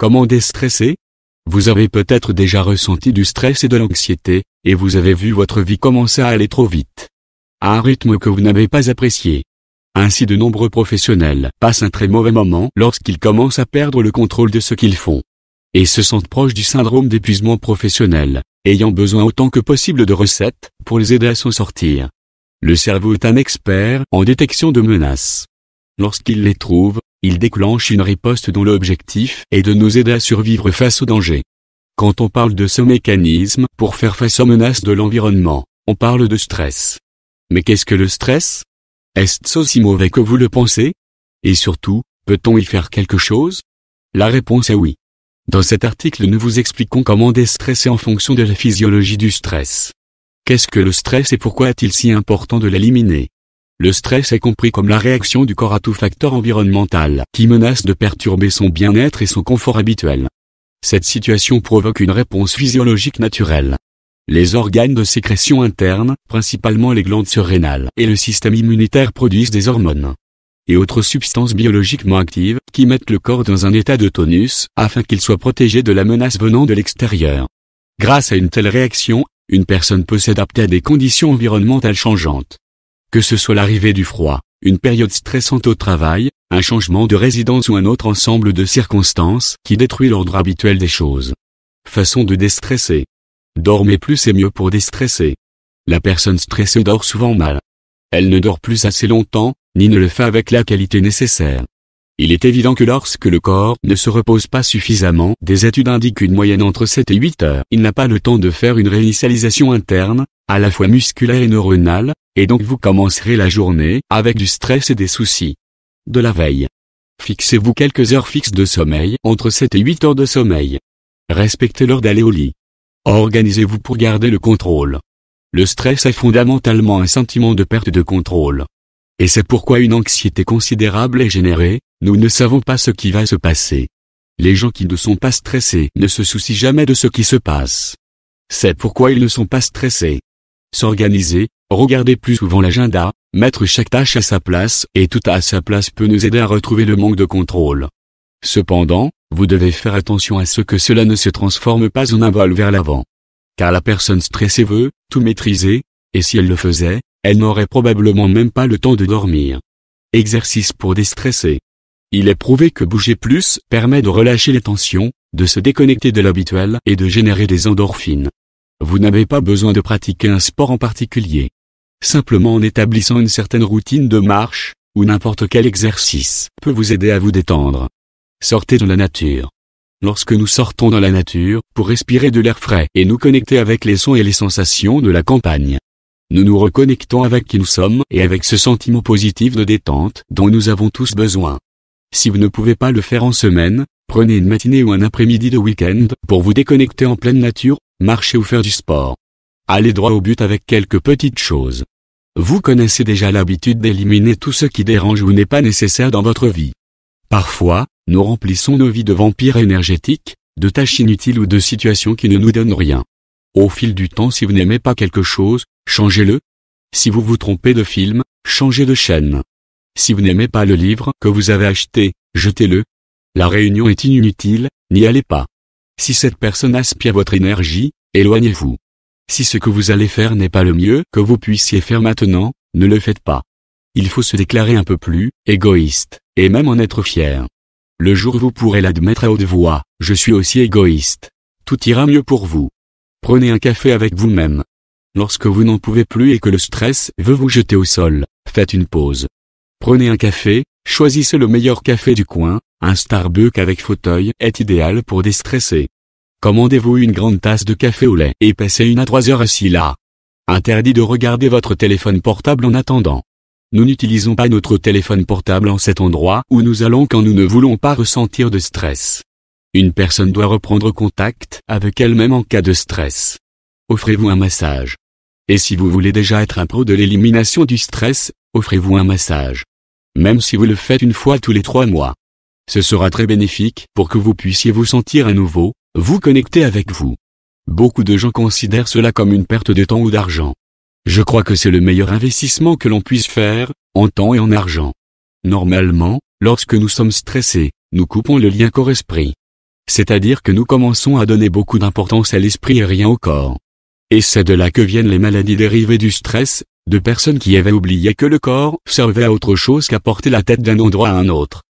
Comment déstresser Vous avez peut-être déjà ressenti du stress et de l'anxiété, et vous avez vu votre vie commencer à aller trop vite. À un rythme que vous n'avez pas apprécié. Ainsi de nombreux professionnels passent un très mauvais moment lorsqu'ils commencent à perdre le contrôle de ce qu'ils font. Et se sentent proches du syndrome d'épuisement professionnel, ayant besoin autant que possible de recettes pour les aider à s'en sortir. Le cerveau est un expert en détection de menaces. Lorsqu'il les trouve, il déclenche une riposte dont l'objectif est de nous aider à survivre face au danger. Quand on parle de ce mécanisme pour faire face aux menaces de l'environnement, on parle de stress. Mais qu'est-ce que le stress Est-ce aussi mauvais que vous le pensez Et surtout, peut-on y faire quelque chose La réponse est oui. Dans cet article nous vous expliquons comment déstresser en fonction de la physiologie du stress. Qu'est-ce que le stress et pourquoi est-il si important de l'éliminer le stress est compris comme la réaction du corps à tout facteur environnemental qui menace de perturber son bien-être et son confort habituel. Cette situation provoque une réponse physiologique naturelle. Les organes de sécrétion interne, principalement les glandes surrénales et le système immunitaire produisent des hormones et autres substances biologiquement actives qui mettent le corps dans un état de tonus afin qu'il soit protégé de la menace venant de l'extérieur. Grâce à une telle réaction, une personne peut s'adapter à des conditions environnementales changeantes, que ce soit l'arrivée du froid, une période stressante au travail, un changement de résidence ou un autre ensemble de circonstances qui détruit l'ordre habituel des choses. Façon de déstresser. Dormez plus et mieux pour déstresser. La personne stressée dort souvent mal. Elle ne dort plus assez longtemps, ni ne le fait avec la qualité nécessaire. Il est évident que lorsque le corps ne se repose pas suffisamment, des études indiquent une moyenne entre 7 et 8 heures. Il n'a pas le temps de faire une réinitialisation interne, à la fois musculaire et neuronale, et donc vous commencerez la journée avec du stress et des soucis. De la veille. Fixez-vous quelques heures fixes de sommeil, entre 7 et 8 heures de sommeil. Respectez l'heure d'aller au lit. Organisez-vous pour garder le contrôle. Le stress est fondamentalement un sentiment de perte de contrôle. Et c'est pourquoi une anxiété considérable est générée, nous ne savons pas ce qui va se passer. Les gens qui ne sont pas stressés ne se soucient jamais de ce qui se passe. C'est pourquoi ils ne sont pas stressés s'organiser, regarder plus souvent l'agenda, mettre chaque tâche à sa place et tout à sa place peut nous aider à retrouver le manque de contrôle. Cependant, vous devez faire attention à ce que cela ne se transforme pas en un vol vers l'avant. Car la personne stressée veut tout maîtriser, et si elle le faisait, elle n'aurait probablement même pas le temps de dormir. Exercice pour déstresser. Il est prouvé que bouger plus permet de relâcher les tensions, de se déconnecter de l'habituel et de générer des endorphines. Vous n'avez pas besoin de pratiquer un sport en particulier. Simplement en établissant une certaine routine de marche, ou n'importe quel exercice peut vous aider à vous détendre. Sortez dans la nature. Lorsque nous sortons dans la nature, pour respirer de l'air frais et nous connecter avec les sons et les sensations de la campagne, nous nous reconnectons avec qui nous sommes et avec ce sentiment positif de détente dont nous avons tous besoin. Si vous ne pouvez pas le faire en semaine, Prenez une matinée ou un après-midi de week-end pour vous déconnecter en pleine nature, marcher ou faire du sport. Allez droit au but avec quelques petites choses. Vous connaissez déjà l'habitude d'éliminer tout ce qui dérange ou n'est pas nécessaire dans votre vie. Parfois, nous remplissons nos vies de vampires énergétiques, de tâches inutiles ou de situations qui ne nous donnent rien. Au fil du temps, si vous n'aimez pas quelque chose, changez-le. Si vous vous trompez de film, changez de chaîne. Si vous n'aimez pas le livre que vous avez acheté, jetez-le, la réunion est inutile, n'y allez pas. Si cette personne aspire votre énergie, éloignez-vous. Si ce que vous allez faire n'est pas le mieux que vous puissiez faire maintenant, ne le faites pas. Il faut se déclarer un peu plus égoïste, et même en être fier. Le jour où vous pourrez l'admettre à haute voix, je suis aussi égoïste. Tout ira mieux pour vous. Prenez un café avec vous-même. Lorsque vous n'en pouvez plus et que le stress veut vous jeter au sol, faites une pause. Prenez un café, choisissez le meilleur café du coin, un Starbucks avec fauteuil est idéal pour déstresser. Commandez-vous une grande tasse de café au lait et passez une à trois heures assis là. Interdit de regarder votre téléphone portable en attendant. Nous n'utilisons pas notre téléphone portable en cet endroit où nous allons quand nous ne voulons pas ressentir de stress. Une personne doit reprendre contact avec elle-même en cas de stress. Offrez-vous un massage. Et si vous voulez déjà être un pro de l'élimination du stress, offrez-vous un massage. Même si vous le faites une fois tous les trois mois. Ce sera très bénéfique pour que vous puissiez vous sentir à nouveau, vous connecter avec vous. Beaucoup de gens considèrent cela comme une perte de temps ou d'argent. Je crois que c'est le meilleur investissement que l'on puisse faire, en temps et en argent. Normalement, lorsque nous sommes stressés, nous coupons le lien corps-esprit. C'est-à-dire que nous commençons à donner beaucoup d'importance à l'esprit et rien au corps. Et c'est de là que viennent les maladies dérivées du stress, de personnes qui avaient oublié que le corps servait à autre chose qu'à porter la tête d'un endroit à un autre.